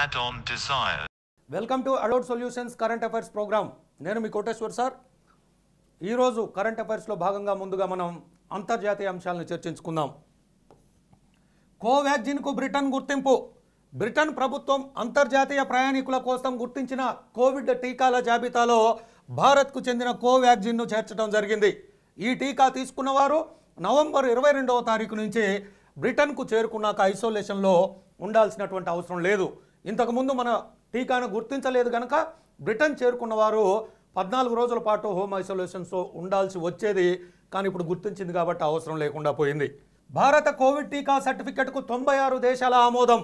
Add-on desires. Welcome to అడౌట్ solutions current affairs program నేను మీ కోటేశ్వర్ సార్ ఈరోజు కరెంట్ అఫైర్స్లో భాగంగా ముందుగా మనం అంతర్జాతీయ అంశాలను చర్చించుకుందాం కోవాక్సిన్కు బ్రిటన్ గుర్తింపు బ్రిటన్ ప్రభుత్వం అంతర్జాతీయ ప్రయాణికుల కోసం గుర్తించిన కోవిడ్ టీకాల జాబితాలో భారత్కు చెందిన కోవాక్సిన్ను చేర్చడం జరిగింది ఈ టీకా తీసుకున్నవారు నవంబర్ ఇరవై రెండవ తారీఖు నుంచి బ్రిటన్కు చేరుకున్నాక ఐసోలేషన్లో ఉండాల్సినటువంటి అవసరం లేదు ఇంతకుముందు మన టీకాను గుర్తించలేదు కనుక బ్రిటన్ చేరుకున్న వారు పద్నాలుగు రోజుల పాటు హోమ్ ఐసోలేషన్స్లో ఉండాల్సి వచ్చేది కానీ ఇప్పుడు గుర్తించింది కాబట్టి అవసరం లేకుండా పోయింది భారత కోవిడ్ టీకా సర్టిఫికెట్కు తొంభై ఆరు దేశాల ఆమోదం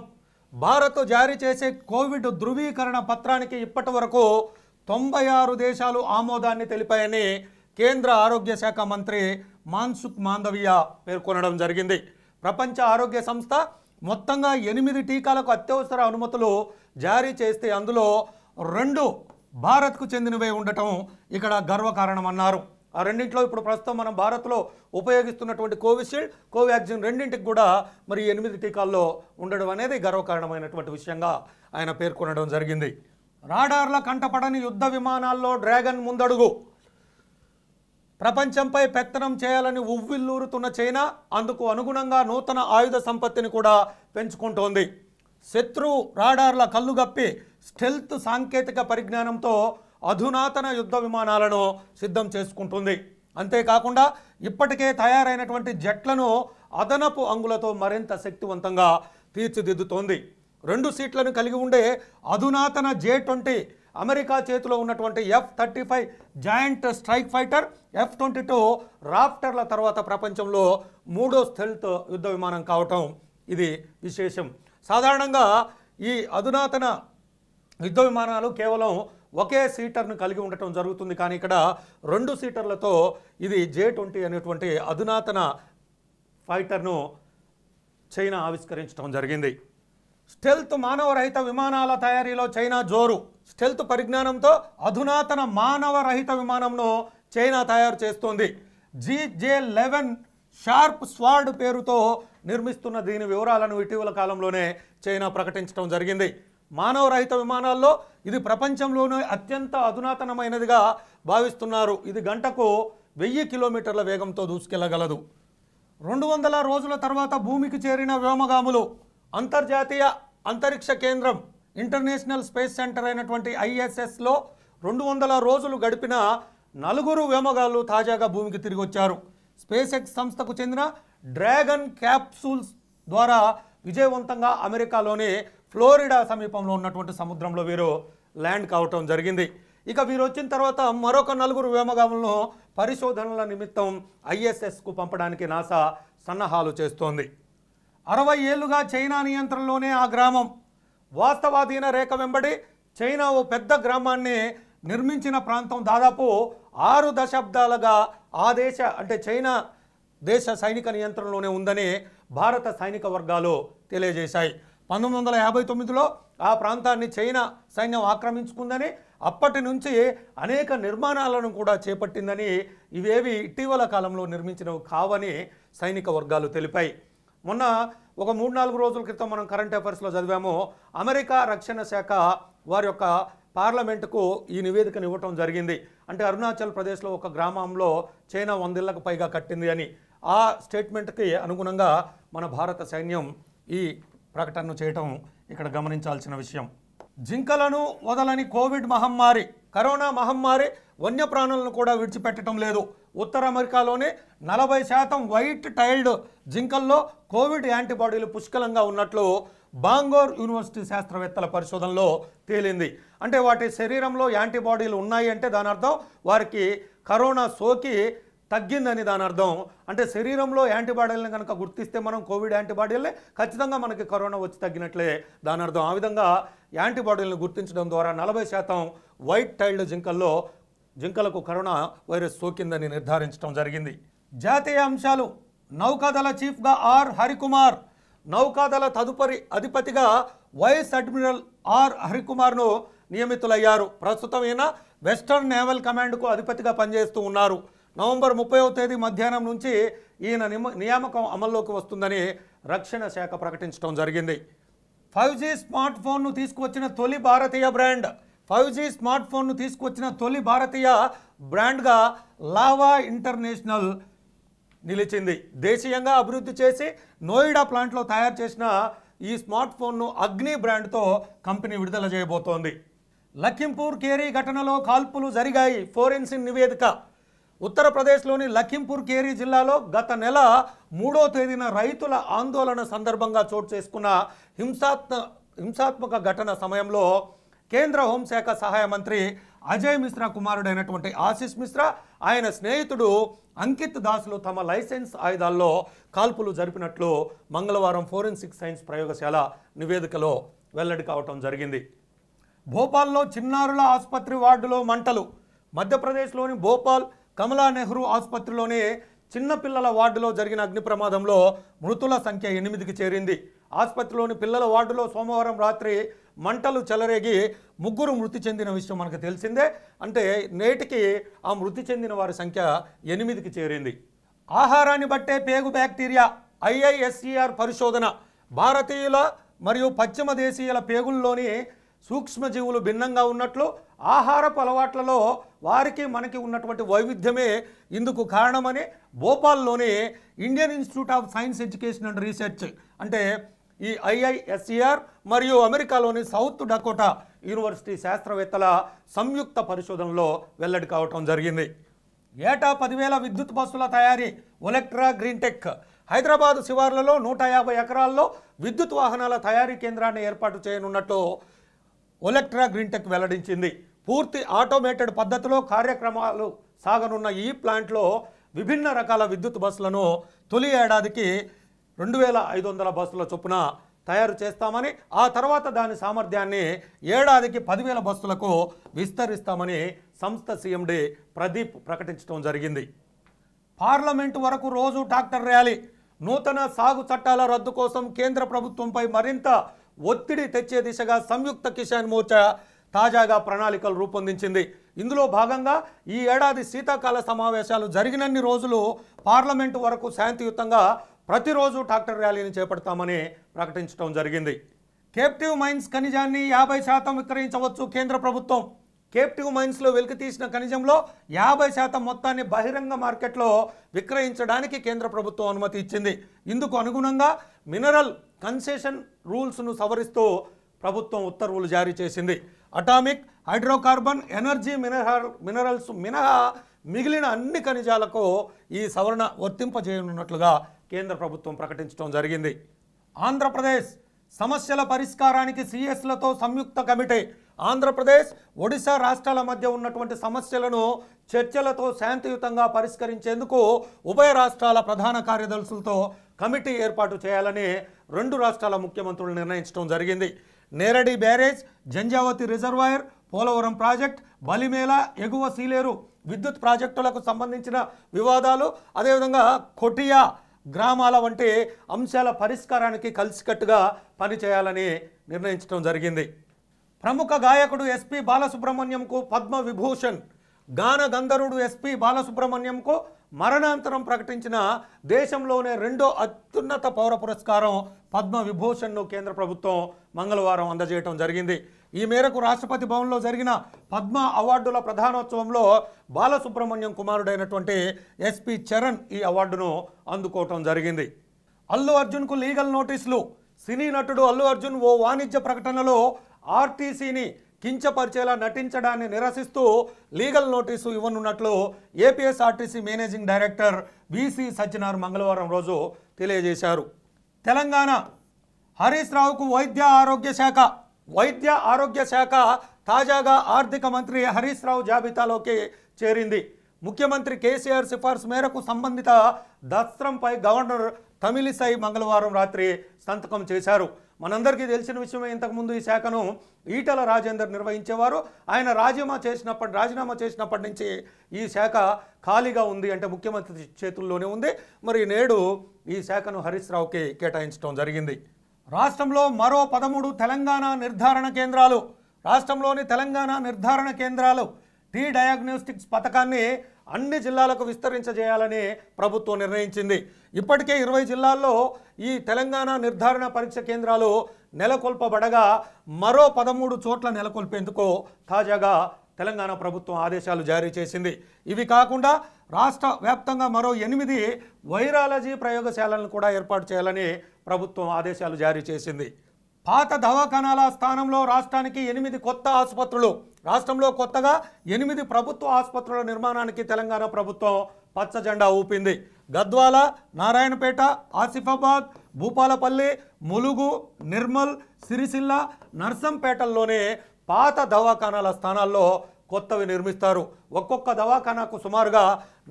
భారత్ జారీ చేసే కోవిడ్ ధృవీకరణ పత్రానికి ఇప్పటి వరకు తొంభై ఆరు దేశాలు ఆమోదాన్ని తెలిపాయని కేంద్ర ఆరోగ్య శాఖ మంత్రి మాన్సుఖ్ మాందవియా పేర్కొనడం జరిగింది ప్రపంచ ఆరోగ్య సంస్థ మొత్తంగా ఎనిమిది టీకాలకు అత్యవసర అనుమతులు జారీ చేస్తే అందులో రెండు భారత్కు చెందినవే ఉండటం ఇక్కడ గర్వకారణమన్నారు ఆ రెండింటిలో ఇప్పుడు ప్రస్తుతం మనం భారత్లో ఉపయోగిస్తున్నటువంటి కోవిషీల్డ్ కోవాక్సిన్ రెండింటికి కూడా మరి ఎనిమిది టీకాల్లో ఉండడం అనేది గర్వకారణమైనటువంటి విషయంగా ఆయన పేర్కొనడం జరిగింది రాడార్ల కంటపడని యుద్ధ విమానాల్లో డ్రాగన్ ముందడుగు ప్రపంచంపై పెత్తనం చేయాలని ఉవ్విల్లూరుతున్న చైనా అందుకు అనుగుణంగా నూతన ఆయుధ సంపత్తిని కూడా పెంచుకుంటోంది శత్రు రాడార్ల కళ్ళుగప్పి స్టెల్త్ సాంకేతిక పరిజ్ఞానంతో అధునాతన యుద్ధ విమానాలను సిద్ధం చేసుకుంటుంది అంతేకాకుండా ఇప్పటికే తయారైనటువంటి జట్లను అదనపు అంగులతో మరింత శక్తివంతంగా తీర్చిదిద్దుతోంది రెండు సీట్లను కలిగి ఉండే అధునాతన జే ట్వంటీ అమెరికా చేతిలో ఉన్నటువంటి F thirty five joint strike fighter F twenty two రాఫ్టర్ల తర్వాత ప్రపంచంలో మూడో స్థెల్త్ యుద్ధ విమానం కావటం ఇది విశేషం సాధారణంగా ఈ అధునాతన యుద్ధ విమానాలు కేవలం ఒకే సీటర్ను కలిగి ఉండటం జరుగుతుంది కానీ ఇక్కడ రెండు సీటర్లతో ఇది జే ట్వంటీ అనేటువంటి అధునాతన ఫైటర్ను చైనా ఆవిష్కరించడం జరిగింది స్టెల్త్ మానవరహిత విమానాల తయారీలో చైనా జోరు స్టెల్త్ పరిజ్ఞానంతో అధునాతన మానవ రహిత విమానంను చైనా తయారు చేస్తోంది జీజే లెవెన్ షార్ప్ స్వార్డ్ పేరుతో నిర్మిస్తున్న దీని వివరాలను ఇటీవల కాలంలోనే చైనా ప్రకటించడం జరిగింది మానవ రహిత విమానాల్లో ఇది ప్రపంచంలోనే అత్యంత అధునాతనమైనదిగా భావిస్తున్నారు ఇది గంటకు వెయ్యి కిలోమీటర్ల వేగంతో దూసుకెళ్లగలదు రెండు వందల రోజుల తర్వాత భూమికి చేరిన వ్యోమగాములు అంతర్జాతీయ అంతరిక్ష కేంద్రం ఇంటర్నేషనల్ స్పేస్ సెంటర్ అయినటువంటి ఐఎస్ఎస్లో రెండు వందల రోజులు గడిపిన నలుగురు వ్యోమగాళ్ళు తాజాగా భూమికి తిరిగి వచ్చారు స్పేస్ ఎక్స్ సంస్థకు చెందిన డ్రాగన్ క్యాప్సూల్స్ ద్వారా విజయవంతంగా అమెరికాలోని ఫ్లోరిడా సమీపంలో ఉన్నటువంటి సముద్రంలో వీరు ల్యాండ్ కావటం జరిగింది ఇక వీరు వచ్చిన తర్వాత మరొక నలుగురు వ్యోమగాములను పరిశోధనల నిమిత్తం ఐఎస్ఎస్కు పంపడానికి నాసా సన్నాహాలు చేస్తోంది అరవై ఏళ్లుగా చైనా నియంత్రణలోనే ఆ గ్రామం వాస్తవాధీన రేఖ వెంబడి చైనా ఓ పెద్ద గ్రామాన్ని నిర్మించిన ప్రాంతం దాదాపు ఆరు దశాబ్దాలుగా ఆ దేశ అంటే చైనా దేశ సైనిక నియంత్రణలోనే ఉందని భారత సైనిక వర్గాలు తెలియజేశాయి పంతొమ్మిది వందల యాభై తొమ్మిదిలో ఆ ప్రాంతాన్ని చైనా సైన్యం ఆక్రమించుకుందని అప్పటి నుంచి అనేక నిర్మాణాలను కూడా చేపట్టిందని ఇవేవి ఇటీవల కాలంలో నిర్మించినవి కావని సైనిక వర్గాలు తెలిపాయి మొన్న ఒక మూడు నాలుగు రోజుల క్రితం మనం కరెంట్ అఫైర్స్లో చదివాము అమెరికా రక్షణ శాఖ వారి యొక్క పార్లమెంటుకు ఈ నివేదికను ఇవ్వటం జరిగింది అంటే అరుణాచల్ ప్రదేశ్లో ఒక గ్రామంలో చైనా వందేళ్లకు పైగా కట్టింది అని ఆ స్టేట్మెంట్కి అనుగుణంగా మన భారత సైన్యం ఈ ప్రకటనను చేయటం ఇక్కడ గమనించాల్సిన విషయం జింకలను వదలని కోవిడ్ మహమ్మారి కరోనా మహమ్మారి వన్యప్రాణులను కూడా విడిచిపెట్టడం లేదు ఉత్తర అమెరికాలోనే నలభై శాతం వైట్ టైల్డ్ జింకల్లో కోవిడ్ యాంటీబాడీలు పుష్కలంగా ఉన్నట్లు బాంగోర్ యూనివర్సిటీ శాస్త్రవేత్తల పరిశోధనలో తేలింది అంటే వాటి శరీరంలో యాంటీబాడీలు ఉన్నాయి అంటే దాని అర్థం వారికి కరోనా సోకి తగ్గిందని దాని అర్థం అంటే శరీరంలో యాంటీబాడీలను కనుక గుర్తిస్తే మనం కోవిడ్ యాంటీబాడీలే ఖచ్చితంగా మనకి కరోనా వచ్చి తగ్గినట్లే దాని అర్థం ఆ విధంగా యాంటీబాడీలను గుర్తించడం ద్వారా నలభై శాతం వైట్ టైల్డ్ జింకల్లో జింకలకు కరోనా వైరస్ సోకిందని నిర్ధారించడం జరిగింది జాతీయ అంశాలు నౌకాదళ చీఫ్గా ఆర్ హరికుమార్ నౌకాదళ తదుపరి అధిపతిగా వైస్ అడ్మిరల్ ఆర్ హరికుమార్ను నియమితులయ్యారు ప్రస్తుతం ఈయన వెస్టర్న్ నేవల్ కమాండ్కు అధిపతిగా పనిచేస్తూ ఉన్నారు నవంబర్ ముప్పైవ తేదీ మధ్యాహ్నం నుంచి ఈయన నియామకం అమల్లోకి వస్తుందని రక్షణ శాఖ ప్రకటించడం జరిగింది ఫైవ్ జీ స్మార్ట్ ఫోన్ను తీసుకువచ్చిన తొలి భారతీయ బ్రాండ్ ఫైవ్ జీ స్మార్ట్ ఫోన్ను తీసుకొచ్చిన తొలి భారతీయ బ్రాండ్గా లావా ఇంటర్నేషనల్ నిలిచింది దేశీయంగా అభివృద్ధి చేసి నోయిడా ప్లాంట్లో తయారు చేసిన ఈ స్మార్ట్ ఫోన్ను అగ్ని బ్రాండ్తో కంపెనీ విడుదల చేయబోతోంది లఖింపూర్ కేరీ ఘటనలో కాల్పులు జరిగాయి ఫోరెన్సిక్ నివేదిక ఉత్తరప్రదేశ్లోని లఖింపూర్ కేరీ జిల్లాలో గత నెల మూడో తేదీన రైతుల ఆందోళన సందర్భంగా చోటు చేసుకున్న హింసాత్మ హింసాత్మక ఘటన సమయంలో కేంద్ర హోంశాఖ సహాయ మంత్రి అజయ్ మిశ్రా కుమారుడైనటువంటి ఆశిష్ మిశ్రా ఆయన స్నేహితుడు అంకిత్ దాసులు తమ లైసెన్స్ ఆయుధాల్లో కాల్పులు జరిపినట్లు మంగళవారం ఫోరెన్సిక్ సైన్స్ ప్రయోగశాల నివేదికలో వెల్లడి కావటం జరిగింది భోపాల్లో చిన్నారుల ఆసుపత్రి వార్డులో మంటలు మధ్యప్రదేశ్లోని భోపాల్ కమలా నెహ్రూ ఆసుపత్రిలోని చిన్నపిల్లల వార్డులో జరిగిన అగ్ని ప్రమాదంలో మృతుల సంఖ్య ఎనిమిదికి చేరింది ఆసుపత్రిలోని పిల్లల వార్డులో సోమవారం రాత్రి మంటలు చెలరేగి ముగ్గురు మృతి చెందిన విషయం మనకు తెలిసిందే అంటే నేటికి ఆ మృతి చెందిన వారి సంఖ్య ఎనిమిదికి చేరింది ఆహారాన్ని బట్టే పేగు బ్యాక్టీరియా ఐఐఎస్ఈఆర్ పరిశోధన భారతీయుల మరియు పశ్చిమ దేశీయుల పేగుల్లోని సూక్ష్మజీవులు భిన్నంగా ఉన్నట్లు ఆహారపు అలవాట్లలో వారికి మనకి ఉన్నటువంటి వైవిధ్యమే ఇందుకు కారణమని భోపాల్లోని Indian Institute of Science Education and Research అంటే ఈ ఐఐఎస్ఈఆర్ మరియు అమెరికాలోని సౌత్ డకోటా యూనివర్సిటీ శాస్త్రవేత్తల సంయుక్త పరిశోధనలో వెల్లడి కావటం జరిగింది ఏటా పదివేల విద్యుత్ బస్సుల తయారీ ఒలెక్ట్రా గ్రీన్టెక్ హైదరాబాద్ శివార్లలో నూట యాభై ఎకరాల్లో విద్యుత్ వాహనాల తయారీ కేంద్రాన్ని ఏర్పాటు చేయనున్నట్టు ఒలెక్ట్రా గ్రీన్టెక్ వెల్లడించింది పూర్తి ఆటోమేటెడ్ పద్ధతిలో కార్యక్రమాలు సాగనున్న ఈ ప్లాంట్లో విభిన్న రకాల విద్యుత్ బస్సులను తొలి ఏడాదికి రెండు వేల ఐదు వందల బస్సుల చొప్పున తయారు చేస్తామని ఆ తర్వాత దాని సామర్థ్యాన్ని ఏడాదికి పదివేల బస్సులకు విస్తరిస్తామని సంస్థ సీఎండి ప్రదీప్ ప్రకటించడం జరిగింది పార్లమెంటు వరకు రోజు ట్రాక్టర్ ర్యాలీ నూతన సాగు చట్టాల రద్దు కోసం కేంద్ర ప్రభుత్వంపై మరింత ఒత్తిడి తెచ్చే దిశగా సంయుక్త కిసాన్ మోర్చా తాజాగా ప్రణాళికలు రూపొందించింది ఇందులో భాగంగా ఈ ఏడాది శీతాకాల సమావేశాలు జరిగినన్ని రోజులు పార్లమెంటు వరకు శాంతియుతంగా ప్రతిరోజు ట్రాక్టర్ ర్యాలీని చేపడతామని ప్రకటించడం జరిగింది కేప్టివ్ మైన్స్ ఖనిజాన్ని యాభై శాతం విక్రయించవచ్చు కేంద్ర ప్రభుత్వం కేప్టివ్ మైన్స్లో వెలికి తీసిన ఖనిజంలో యాభై శాతం మొత్తాన్ని బహిరంగ మార్కెట్లో విక్రయించడానికి కేంద్ర ప్రభుత్వం అనుమతి ఇచ్చింది ఇందుకు అనుగుణంగా మినరల్ కన్సెషన్ రూల్స్ను సవరిస్తూ ప్రభుత్వం ఉత్తర్వులు జారీ చేసింది atomic hydrocarbon energy mineral minerals మినహా మిగిలిన అన్ని ఖనిజాలకు ఈ సవరణ వర్తింపజేయనున్నట్లుగా కేంద్ర ప్రభుత్వం ప్రకటించడం జరిగింది ఆంధ్రప్రదేశ్ సమస్యల పరిష్కారానికి సిఎస్లతో సంయుక్త కమిటీ ఆంధ్రప్రదేశ్ ఒడిశా రాష్ట్రాల మధ్య ఉన్నటువంటి సమస్యలను చర్చలతో శాంతియుతంగా పరిష్కరించేందుకు ఉభయ రాష్ట్రాల ప్రధాన కార్యదర్శులతో కమిటీ ఏర్పాటు చేయాలని రెండు రాష్ట్రాల ముఖ్యమంత్రులు నిర్ణయించడం జరిగింది Neradi barrage Janjhavati reservoir Polavaram project Balimela ఎగువ సీలేరు విద్యుత్ ప్రాజెక్టులకు సంబంధించిన వివాదాలు అదేవిధంగా కొటియా గ్రామాల వంటి అంశాల పరిష్కారానికి కలిసికట్టుగా పనిచేయాలని నిర్ణయించడం జరిగింది ప్రముఖ గాయకుడు ఎస్పి బాలసుబ్రహ్మణ్యంకు పద్మ విభూషణ్ గాన గంధర్వుడు ఎస్పి బాలసుబ్రహ్మణ్యంకు మరణాంతరం ప్రకటించిన దేశంలోనే రెండో అత్యున్నత పౌర పురస్కారం పద్మ విభూషణ్ను కేంద్ర ప్రభుత్వం మంగళవారం అందజేయటం జరిగింది ఈ మేరకు రాష్ట్రపతి భవన్లో జరిగిన పద్మ అవార్డుల ప్రధానోత్సవంలో బాలసుబ్రహ్మణ్యం కుమారుడైనటువంటి ఎస్పి చరణ్ ఈ అవార్డును అందుకోవటం జరిగింది అల్లు అర్జున్కు లీగల్ నోటీసులు సినీ నటుడు అల్లు అర్జున్ ఓ వాణిజ్య ప్రకటనలో ఆర్టీసీని కించపరిచేలా నటించడాన్ని నిరసిస్తూ లీగల్ నోటీసు ఇవ్వనున్నట్లు ఏపీఎస్ఆర్టీసీ మేనేజింగ్ డైరెక్టర్ బీసీ సత్యనార్ మంగళవారం రోజు తెలియజేశారు తెలంగాణ హరీష్ రావుకు వైద్య ఆరోగ్య శాఖ వైద్య ఆరోగ్య శాఖ తాజాగా ఆర్థిక మంత్రి హరీష్ రావు జాబితాలోకి చేరింది ముఖ్యమంత్రి కేసీఆర్ సిఫార్సు మేరకు సంబంధిత దస్త్రంపై గవర్నర్ తమిళిసై మంగళవారం రాత్రి సంతకం చేశారు మనందరికీ తెలిసిన విషయమే ఇంతకుముందు ఈ శాఖను ఈటల రాజేందర్ నిర్వహించేవారు ఆయన రాజీనామా చేసినప్పటి రాజీనామా చేసినప్పటి నుంచి ఈ శాఖ ఖాళీగా ఉంది అంటే ముఖ్యమంత్రి చేతుల్లోనే ఉంది మరి నేడు ఈ శాఖను హరీష్ రావుకి కేటాయించడం జరిగింది రాష్ట్రంలో మరో పదమూడు తెలంగాణ నిర్ధారణ కేంద్రాలు రాష్ట్రంలోని తెలంగాణ నిర్ధారణ కేంద్రాలు టీ డయాగ్నోస్టిక్స్ పథకాన్ని అన్ని జిల్లాలకు విస్తరించజేయాలని ప్రభుత్వం నిర్ణయించింది ఇప్పటికే ఇరవై జిల్లాల్లో ఈ తెలంగాణ నిర్ధారణ పరీక్ష కేంద్రాలు నెలకొల్పబడగా మరో పదమూడు చోట్ల నెలకొల్పేందుకు తాజాగా తెలంగాణ ప్రభుత్వం ఆదేశాలు జారీ చేసింది ఇవి కాకుండా రాష్ట్ర వ్యాప్తంగా మరో ఎనిమిది వైరాలజీ ప్రయోగశాలలను కూడా ఏర్పాటు చేయాలని ప్రభుత్వం ఆదేశాలు జారీ చేసింది పాత దవాఖానాల స్థానంలో రాష్ట్రానికి ఎనిమిది కొత్త ఆసుపత్రులు రాష్ట్రంలో కొత్తగా ఎనిమిది ప్రభుత్వ ఆసుపత్రుల నిర్మాణానికి తెలంగాణ ప్రభుత్వం పచ్చ జెండా ఊపింది గద్వాల నారాయణపేట ఆసిఫాబాద్ భూపాలపల్లి ములుగు నిర్మల్ సిరిసిల్ల నర్సంపేటల్లోనే పాత దవాఖానాల స్థానాల్లో కొత్తవి నిర్మిస్తారు ఒక్కొక్క దవాఖానాకు సుమారుగా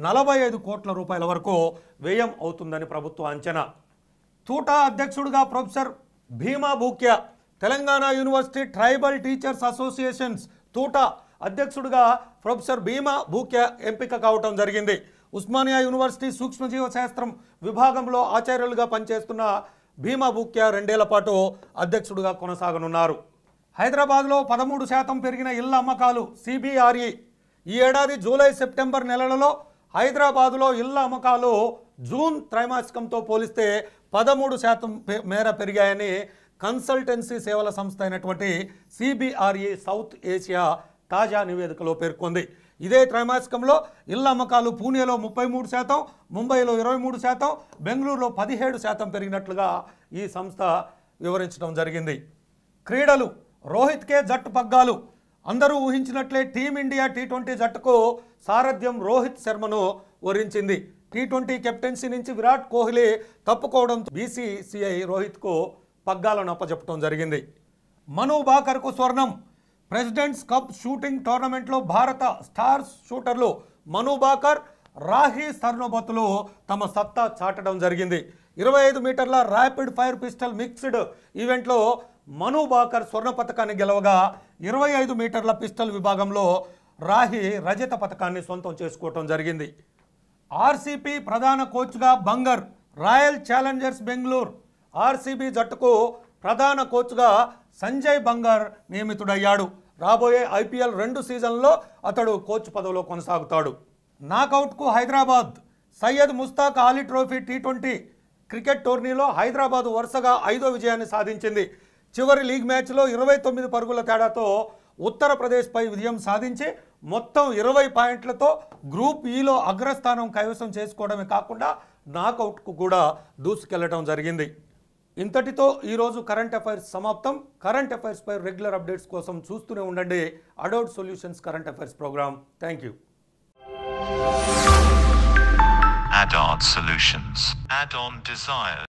నలభై ఐదు కోట్ల రూపాయల వరకు వ్యయం అవుతుందని ప్రభుత్వ అంచనా తూటా అధ్యక్షుడిగా professor Bhima Bhukya Telangana university tribal teachers associations తూట అధ్యక్షుడిగా ప్రొఫెసర్ భీమా భూక్య ఎంపిక కావటం జరిగింది ఉస్మానియా యూనివర్సిటీ సూక్ష్మజీవ శాస్త్రం విభాగంలో ఆచార్యులుగా పనిచేస్తున్న భీమా భూక్య రెండేళ్ల పాటు అధ్యక్షుడిగా కొనసాగనున్నారు హైదరాబాద్లో పదమూడు శాతం పెరిగిన ఇళ్ల అమ్మకాలు సిబిఆర్ఈ ఈ ఏడాది జూలై సెప్టెంబర్ నెలలలో హైదరాబాదులో ఇళ్ల అమ్మకాలు జూన్ త్రైమాసికంతో పోలిస్తే పదమూడు శాతం మేర పెరిగాయని కన్సల్టెన్సీ సేవల సంస్థ అయినటువంటి సిబిఆర్ఈ సౌత్ ఏషియా తాజా నివేదికలో పేర్కొంది ఇదే త్రైమాసికంలో ఇళ్ల అమ్మకాలు పూణేలో ముప్పై మూడు శాతం ముంబైలో ఇరవై మూడు శాతం బెంగళూరులో పదిహేడు శాతం పెరిగినట్లుగా ఈ సంస్థ వివరించడం జరిగింది క్రీడలు రోహిత్ కే జట్టు పగ్గాలు అందరూ ఊహించినట్లే టీమిండియా టీ ట్వంటీ జట్టుకు సారథ్యం రోహిత్ శర్మను వరించింది టీ ట్వంటీ కెప్టెన్సీ నుంచి విరాట్ కోహ్లీ తప్పుకోవడంతో బీసీసీఐ రోహిత్కు పగ్గాలను అప్పచెప్పడం జరిగింది మను బాకర్కు స్వర్ణం ప్రెసిడెంట్స్ కప్ షూటింగ్ టోర్నమెంట్లో భారత స్టార్ షూటర్లు మను బాకర్ రాహీ సర్నోబతులు తమ సత్తా చాటడం జరిగింది ఇరవై ఐదు మీటర్ల ర్యాపిడ్ ఫైర్ పిస్టల్ మిక్స్డ్ ఈవెంట్లో మను బాకర్ స్వర్ణ పథకాన్ని గెలవగా ఇరవై ఐదు మీటర్ల పిస్టల్ విభాగంలో రాహి రజత పథకాన్ని సొంతం చేసుకోవటం జరిగింది ఆర్సీపీ ప్రధాన కోచ్గా Bangar royal challengers Bengaluru RCB జట్టుకు ప్రధాన కోచ్గా సంజయ్ బంగర్ నియమితుడయ్యాడు రాబోయే ఐపీఎల్ రెండు సీజన్లో అతడు కోచ్ పదవిలో కొనసాగుతాడు నాకౌట్కు Hyderabad Syed Mushtaq Ali trophy T twenty cricket టోర్నీలో హైదరాబాద్ వరుసగా ఐదో విజయాన్ని సాధించింది చివరి లీగ్ మ్యాచ్లో ఇరవై తొమ్మిది పరుగుల తేడాతో ఉత్తరప్రదేశ్పై విజయం సాధించి మొత్తం ఇరవై పాయింట్లతో గ్రూప్ ఈలో అగ్రస్థానం కైవసం చేసుకోవడమే కాకుండా నాకౌట్కు కూడా దూసుకెళ్లడం జరిగింది ఇంతటితో ఈరోజు కరెంట్ అఫైర్స్ సమాప్తం కరెంట్ అఫైర్స్పై రెగ్యులర్ అప్డేట్స్ కోసం చూస్తూనే ఉండండి అడౌట్ solutions current affairs program thank you Add-on solutions, add-on desires.